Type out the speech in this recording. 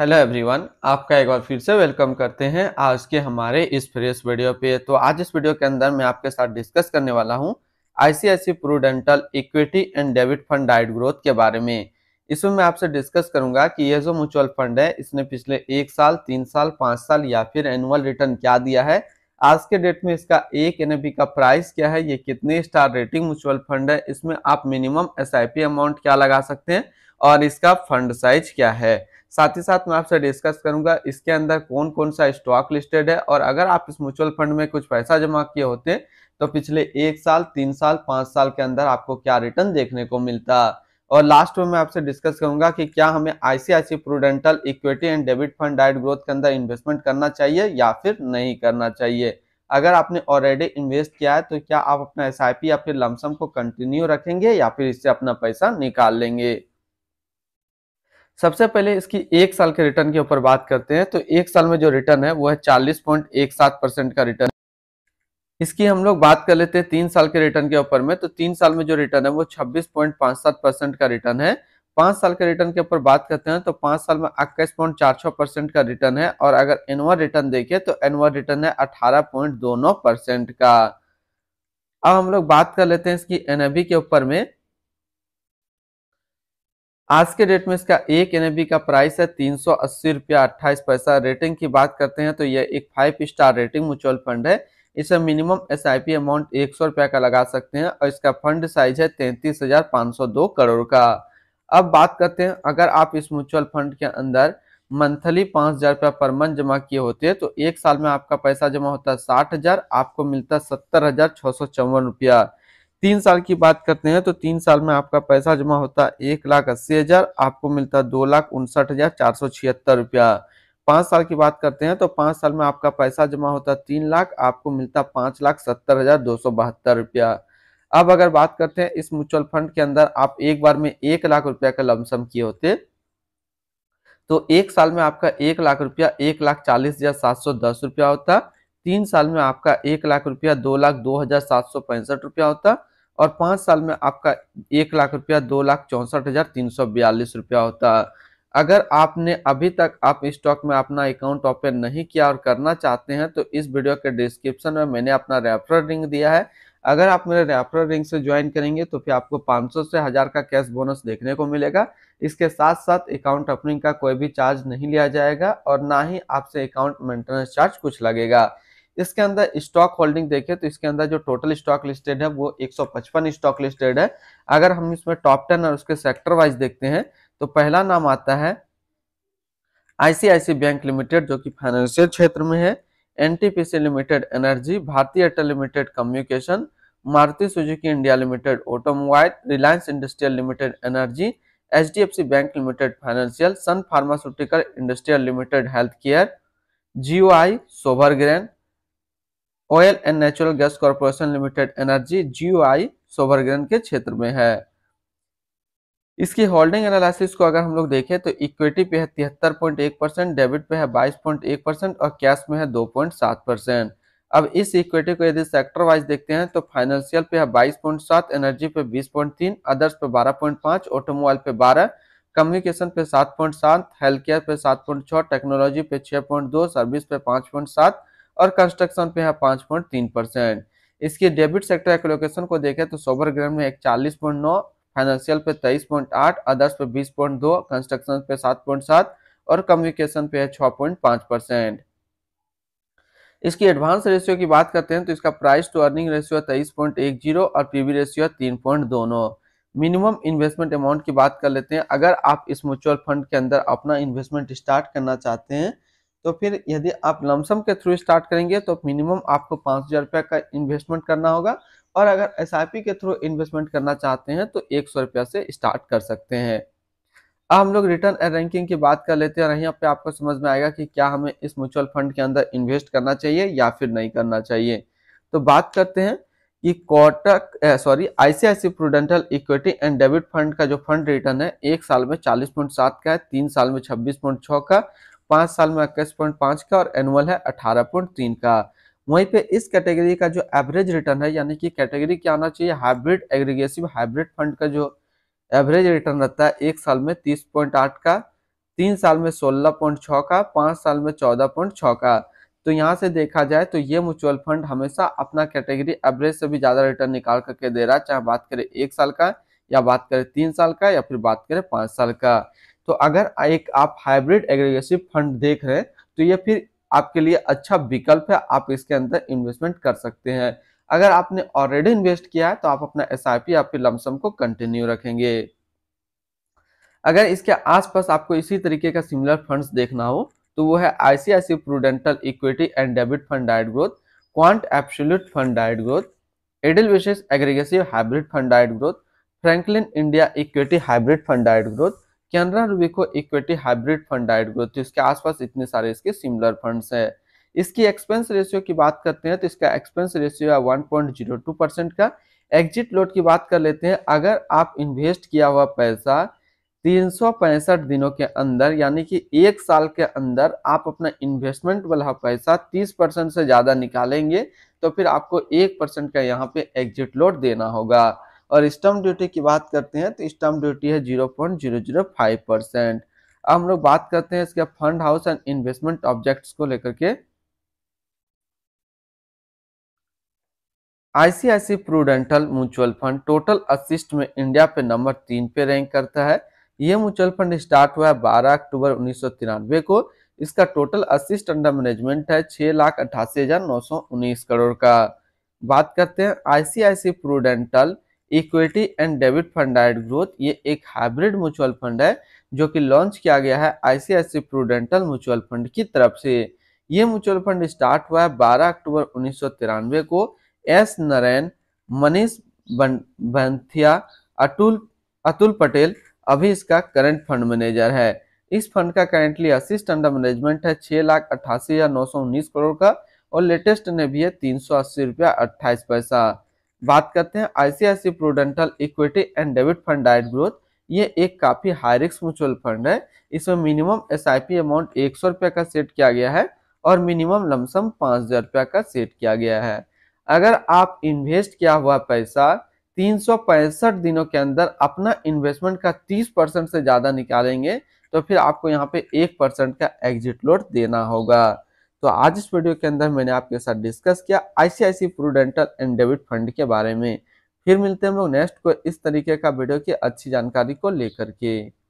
hello everyone आपका एक बार फिर से वेलकम करते हैं आज के हमारे इस फ्रेश वीडियो पे तो आज इस वीडियो के अंदर मैं आपके साथ डिस्कस करने वाला हूं ICICI Prudential equity and debit fund डाइट ग्रोथ के बारे में इसमें मैं आपसे डिस्कस करूंगा कि ये जो म्यूचुअल फंड है इसने पिछले एक साल तीन साल पाँच साल या फिर एनुअल रिटर्न क्या दिया है आज के डेट में इसका एक एन का प्राइस क्या है ये कितने स्टार रेटिंग म्यूचुअल फंड है इसमें आप मिनिमम एस अमाउंट क्या लगा सकते हैं और इसका फंड साइज क्या है साथ ही साथ मैं आपसे डिस्कस करूंगा इसके अंदर कौन कौन सा स्टॉक लिस्टेड है और अगर आप इस म्यूचुअल फंड में कुछ पैसा जमा किए होते तो पिछले एक साल तीन साल पाँच साल के अंदर आपको क्या रिटर्न देखने को मिलता और लास्ट में मैं आपसे डिस्कस करूंगा कि क्या हमें ICICI Prudential equity and debit fund डाइट ग्रोथ के अंदर इन्वेस्टमेंट करना चाहिए या फिर नहीं करना चाहिए अगर आपने ऑलरेडी इन्वेस्ट किया है तो क्या आप अपना एस या फिर लमसम को कंटिन्यू रखेंगे या फिर इससे अपना पैसा निकाल लेंगे सबसे पहले इसकी एक साल के रिटर्न के ऊपर बात करते हैं तो एक साल में जो रिटर्न है वो है चालीस पॉइंट एक सात परसेंट का रिटर्न इसकी हम लोग बात कर लेते हैं तीन साल के रिटर्न के ऊपर में तो तीन साल में जो रिटर्न है वो छब्बीस पॉइंट पांच सात परसेंट का रिटर्न है पांच साल के रिटर्न के ऊपर बात करते हैं तो पांच साल में इक्कीस पॉइंट चार परसेंट का रिटर्न है और अगर एनुअल रिटर्न देखे तो एनुअल रिटर्न है अठारह पॉइंट दो नौ परसेंट का अब हम लोग बात कर लेते हैं इसकी एनएबी के ऊपर में आज के डेट में इसका एक एन का प्राइस है तीन सौ अस्सी रुपया अट्ठाईस पैसा रेटिंग की बात करते हैं तो यह एक five star rating mutual fund है इसे मिनिमम एस अमाउंट एक सौ रुपया का लगा सकते हैं और इसका फंड साइज है तैंतीस हजार पाँच सौ दो करोड़ का अब बात करते हैं अगर आप इस म्यूचुअल फंड के अंदर मंथली पाँच हजार रुपया पर मंथ जमा किए होते हैं तो एक साल में आपका पैसा जमा होता है साठ आपको मिलता है सत्तर रुपया तीन साल की बात करते हैं तो तीन साल में आपका पैसा जमा होता है एक लाख अस्सी हजार आपको मिलता है दो लाख उनसठ हजार चार सौ छिहत्तर रुपया पांच साल की बात करते हैं तो पांच साल में आपका पैसा जमा होता है तीन लाख आपको मिलता पांच लाख सत्तर हजार दो सौ बहत्तर रुपया अब अगर बात करते हैं इस म्यूचुअल फंड के अंदर आप एक बार में एक लाख रुपया का लमसम किए होते तो एक साल में आपका एक लाख रुपया एक लाख चालीस हजार सात सौ दस रुपया होता तीन साल में आपका एक लाख रुपया दो लाख दो हजार सात सौ पैंसठ रुपया होता और पाँच साल में आपका एक लाख रुपया दो लाख चौंसठ हज़ार तीन सौ बयालीस रुपया होता है अगर आपने अभी तक आप स्टॉक में अपना अकाउंट ओपन नहीं किया और करना चाहते हैं तो इस वीडियो के डिस्क्रिप्शन में मैंने अपना रेफरल लिंक दिया है अगर आप मेरे रेफरल लिंक से ज्वाइन करेंगे तो फिर आपको 500 से हज़ार का कैश बोनस देखने को मिलेगा इसके साथ साथ अकाउंट ओपनिंग का कोई भी चार्ज नहीं लिया जाएगा और ना ही आपसे अकाउंट मेंटेनेंस चार्ज कुछ लगेगा इसके अंदर स्टॉक होल्डिंग देखें तो इसके अंदर जो टोटल स्टॉक लिस्टेड है वो 155 स्टॉक लिस्टेड है अगर हम इसमें टॉप टेन और उसके सेक्टर वाइज देखते हैं तो पहला नाम आता है आईसीआईसी बैंक लिमिटेड जो कि फाइनेंशियल क्षेत्र में है NTPC limited energy Bharatiya Airtel limited communication Maruti Suzuki India limited automobile Reliance industrial limited energy H bank limited financial Sun pharmaceutical industrial limited health care GO I sovereign oil and natural gas corporation limited energy GOI sovereign के क्षेत्र में है इसकी holding analysis को अगर हम लोग देखें तो इक्विटी पे है तिहत्तर पॉइंट एक परसेंट डेबिट पे है बाईस पॉइंट एक परसेंट और कैश में है दो पॉइंट सात परसेंट अब इस इक्विटी को यदि सेक्टर वाइज देखते हैं तो फाइनेंशियल पे है बाईस पॉइंट सात एनर्जी पे बीस पॉइंट तीन अदर्स पे बारह पॉइंट पांच ऑटोमोबाइल पे बारह कम्युनिकेशन पे सात पॉइंट सात हेल्थ केयर पे सात पॉइंट छह टेक्नोलॉजी पे छह पॉइंट दो सर्विस पे पांच पॉइंट सात और कंस्ट्रक्शन पे है पाँच पॉइंट तीन परसेंट इसके डेबिट सेक्टर एक्लोकेशन को देखें तो सोबर ग्रैंड में चालीस पॉइंट नौ फाइनेंशियल पे तेईस पॉइंट आठ अदर्स पे बीस पॉइंट दो कंस्ट्रक्शन पे सात पॉइंट सात और कम्युनिकेशन पे है छः पॉइंट पाँच परसेंट इसकी एडवांस रेशियो की बात करते हैं तो इसका प्राइस टू अर्निंग रेशियो है तेईस पॉइंट एक जीरो और पी रेशियो है तीन पॉइंट दोनों मिनिमम इन्वेस्टमेंट अमाउंट की बात कर लेते हैं अगर आप इस म्यूचुअल फंड के अंदर अपना इन्वेस्टमेंट स्टार्ट करना चाहते हैं तो फिर यदि आप लमसम के थ्रू स्टार्ट करेंगे तो मिनिमम आपको पाँच हज़ार रुपये का इन्वेस्टमेंट करना होगा और अगर एस के थ्रू इन्वेस्टमेंट करना चाहते हैं तो एक सौ रुपया से स्टार्ट कर सकते हैं अब हम लोग रिटर्न एंड रैंकिंग की बात कर लेते हैं और यहाँ पे आपको समझ में आएगा कि क्या हमें इस म्यूचुअल फंड के अंदर इन्वेस्ट करना चाहिए या फिर नहीं करना चाहिए तो बात करते हैं कि Kotak sorry ICIC Prudential equity and debit fund का जो फंड रिटर्न है एक साल में चालीस पॉइंट सात का है तीन साल में छब्बीस पॉइंट छः का पांच साल में इक्कीस पॉइंट पांच का और एनुअल है अठारह पॉइंट तीन का वहीं पे इस कैटेगरी का जो एवरेज रिटर्न है यानी कि कैटेगरी क्या आना चाहिए हाइब्रिड एग्रीगेसिव हाइब्रिड फंड का जो एवरेज रिटर्न रहता है एक साल में तीस पॉइंट आठ का तीन साल में सोलह पॉइंट छः का पांच साल में चौदह पॉइंट छः का तो यहाँ से देखा जाए तो ये म्यूचुअल फंड हमेशा अपना कैटेगरी एवरेज से भी ज़्यादा रिटर्न निकाल करके दे रहा है चाहे बात करें एक साल का या बात करें तीन साल का या फिर बात करें पांच साल का तो अगर एक आप हाइब्रिड एग्रीगेसिव फंड देख रहे हैं तो ये फिर आपके लिए अच्छा विकल्प है आप इसके अंदर इन्वेस्टमेंट कर सकते हैं अगर आपने ऑलरेडी इन्वेस्ट किया है तो आप अपना एस आई पी आपके लमसम को कंटिन्यू रखेंगे अगर इसके आसपास आपको इसी तरीके का सिमिलर फंड्स देखना हो तो वो है ICIC Prudential equity and debit fund डाइट ग्रोथ क्वांट एब्सोल्यूट फंड डाइट ग्रोथ एडल विशेष एग्रीगेसिव हाइब्रिड फंड डाइट growth Franklin India equity hybrid fund डाइट ग्रोथ कैनरा को इक्विटी हाइब्रिड फंड डाइट ग्रोथ तो इसके आसपास इतने सारे इसके सिमिलर फंड्स हैं इसकी एक्सपेंस रेशियो की बात करते हैं तो इसका एक्सपेंस रेशियो है one point zero two percent का एग्जिट लोड की बात कर लेते हैं अगर आप इन्वेस्ट किया हुआ पैसा तीन सौ पैंसठ दिनों के अंदर यानी कि एक साल के अंदर आप अपना इन्वेस्टमेंट वाला पैसा तीस परसेंट से ज़्यादा निकालेंगे तो फिर आपको एक परसेंट का यहाँ पे एग्जिट लोड देना होगा और स्टम्प ड्यूटी की बात करते हैं तो स्टम्प ड्यूटी है zero point zero zero five percent अब हम लोग बात करते हैं इसके fund house and investment objects को लेकर के ICIC prudential mutual fund total assets में इंडिया पे नंबर तीन पे रैंक करता है ये म्यूचुअल फंड स्टार्ट हुआ है बारह अक्टूबर उन्नीस को इसका टोटल असिस्ट अंडर मैनेजमेंट है छह लाख अट्ठासी हजार नौ सौ उन्नीस करोड़ का बात करते हैं ICIC Prudential equity and debit fund growth ये एक हाइब्रिड म्यूचुअल फंड है जो कि लॉन्च किया गया है आईसीआईसी प्रूडेंटल म्यूचुअल फंड की तरफ से ये म्यूचुअल फंड स्टार्ट हुआ है 12 अक्टूबर उन्नीस को एस नारायण मनीष भंथिया अतुल अतुल पटेल अभी इसका करंट फंड मैनेजर है इस फंड का करेंटली असिस्ट अंडर मैनेजमेंट है छह लाख अट्ठासी हजार नौ सौ उन्नीस करोड़ का और लेटेस्ट ने भी है तीन सौ अस्सी रुपया अट्ठाईस पैसा बात करते हैं ICIC prudential equity and debit fund direct growth ये एक काफी हाई रिस्क म्यूचुअल फंड है इसमें मिनिमम एस अमाउंट एक रुपये का सेट किया गया है और मिनिमम लमसम पाँच हजार रुपया का सेट किया गया है अगर आप इन्वेस्ट किया हुआ पैसा तीन दिनों के अंदर अपना इन्वेस्टमेंट का 30 परसेंट से ज़्यादा निकालेंगे तो फिर आपको यहाँ पे एक परसेंट का एग्जिट लोड देना होगा तो आज इस वीडियो के अंदर मैंने आपके साथ डिस्कस किया ICIC prudential and debit fund के बारे में फिर मिलते हैं हम लोग नेक्स्ट को इस तरीके का वीडियो की अच्छी जानकारी को लेकर के